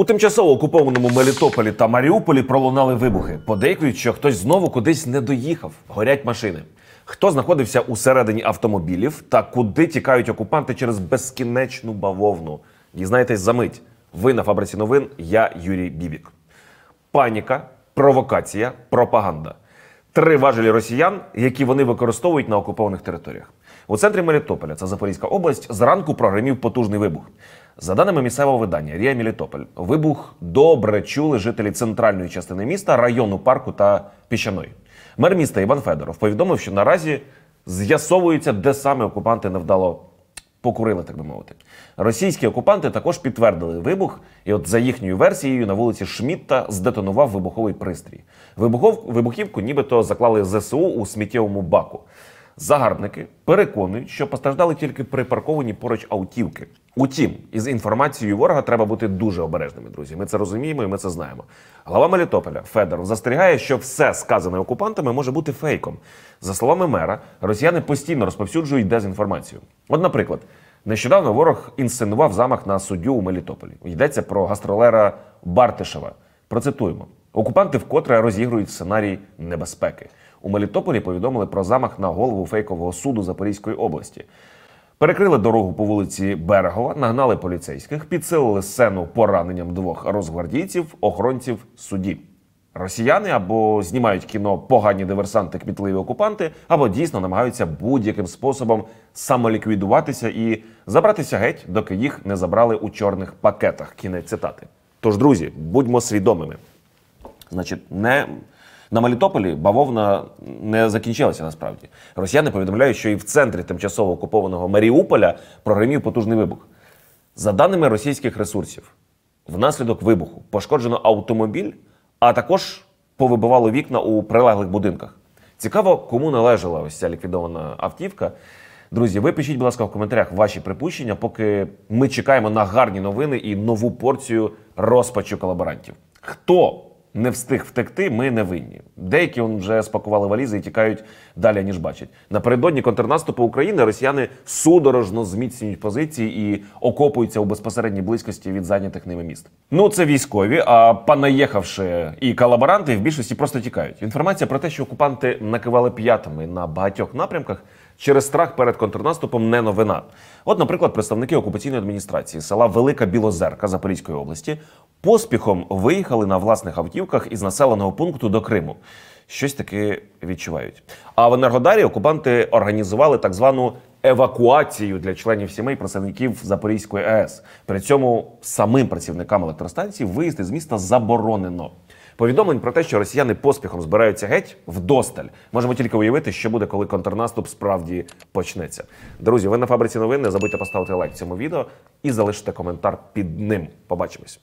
У тимчасово окупованому Мелітополі та Маріуполі пролунали вибухи. Подейкують, що хтось знову кудись не доїхав, горять машини. Хто знаходився у середині автомобілів та куди тікають окупанти через безкінечну бавовну? Дізнайтесь за мить. Ви на фабриці новин. Я Юрій Бібік. Паніка, провокація, пропаганда. Три важелі росіян, які вони використовують на окупованих територіях. У центрі Мелітополя, це Запорізька область, зранку прогримів потужний вибух. За даними місцевого видання Рія Мілітополь, вибух добре чули жителі центральної частини міста, району парку та піщаної. Мер міста Іван Федоров повідомив, що наразі з'ясовується, де саме окупанти невдало покурили, так би мовити. Російські окупанти також підтвердили вибух, і, от за їхньою версією, на вулиці Шмітта здетонував вибуховий пристрій. Вибухов... Вибухівку, нібито заклали ЗСУ у сміттєвому баку. Загарбники переконують, що постраждали тільки припарковані поруч автівки. Утім, із інформацією ворога треба бути дуже обережними, друзі. Ми це розуміємо і ми це знаємо. Глава Мелітополя Федоров застерігає, що все сказане окупантами може бути фейком. За словами мера, росіяни постійно розповсюджують дезінформацію. От, наприклад, нещодавно ворог інсценував замах на суддю у Мелітополі. Йдеться про гастролера Бартишева. Процитуємо. Окупанти вкотре розігрують сценарій небезпеки. У Мелітополі повідомили про замах на голову фейкового суду Запорізької області. Перекрили дорогу по вулиці Берегова, нагнали поліцейських, підсилили сцену пораненням двох розгвардійців, охоронців судді. Росіяни або знімають кіно погані диверсанти, кмітливі окупанти, або дійсно намагаються будь-яким способом самоліквідуватися і забратися геть, доки їх не забрали у чорних пакетах. Кінець цитати. Тож, друзі, будьмо свідомими. Значить, не на Мелітополі бавовна не закінчилася насправді. Росіяни повідомляють, що і в центрі тимчасово окупованого Маріуполя прогримів потужний вибух. За даними російських ресурсів, внаслідок вибуху пошкоджено автомобіль, а також повибивало вікна у прилеглих будинках. Цікаво, кому належала ось ця ліквідована автівка. Друзі, ви пишіть, будь ласка, в коментарях ваші припущення, поки ми чекаємо на гарні новини і нову порцію розпачу колаборантів. Хто не встиг втекти, ми не винні. Деякі он вже спакували валізи і тікають далі, ніж бачать. Напередодні контрнаступу України росіяни судорожно зміцнюють позиції і окопуються у безпосередній близькості від зайнятих ними міст. Ну це військові, а панаєхавши і колаборанти в більшості просто тікають. Інформація про те, що окупанти накивали п'ятами на багатьох напрямках. Через страх перед контрнаступом не новина. От, наприклад, представники окупаційної адміністрації села Велика Білозерка Запорізької області поспіхом виїхали на власних автівках із населеного пункту до Криму. Щось таке відчувають. А в Енергодарі окупанти організували так звану евакуацію для членів сімей представників Запорізької АЕС. При цьому самим працівникам електростанції виїзд із міста заборонено. Повідомлень про те, що росіяни поспіхом збираються геть вдосталь. Можемо тільки уявити, що буде, коли контрнаступ справді почнеться. Друзі, ви на фабриці новин. Не забудьте поставити лайк цьому відео і залишити коментар під ним. Побачимось.